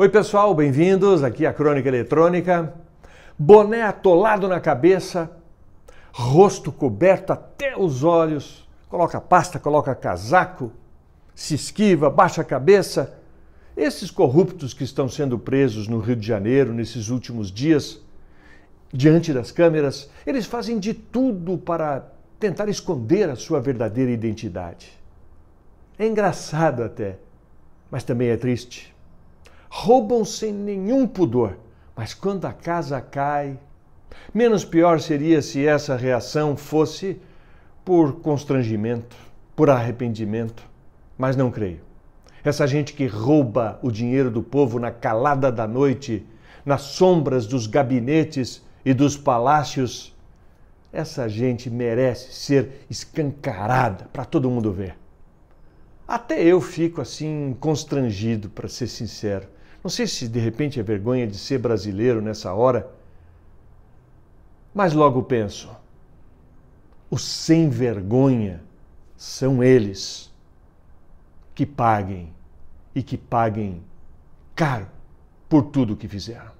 Oi, pessoal, bem-vindos aqui à é Crônica Eletrônica. Boné atolado na cabeça, rosto coberto até os olhos, coloca pasta, coloca casaco, se esquiva, baixa a cabeça. Esses corruptos que estão sendo presos no Rio de Janeiro nesses últimos dias, diante das câmeras, eles fazem de tudo para tentar esconder a sua verdadeira identidade. É engraçado até, mas também é triste roubam sem nenhum pudor, mas quando a casa cai. Menos pior seria se essa reação fosse por constrangimento, por arrependimento, mas não creio. Essa gente que rouba o dinheiro do povo na calada da noite, nas sombras dos gabinetes e dos palácios, essa gente merece ser escancarada para todo mundo ver. Até eu fico assim constrangido, para ser sincero. Não sei se de repente é vergonha de ser brasileiro nessa hora, mas logo penso: os sem vergonha são eles que paguem e que paguem caro por tudo o que fizeram.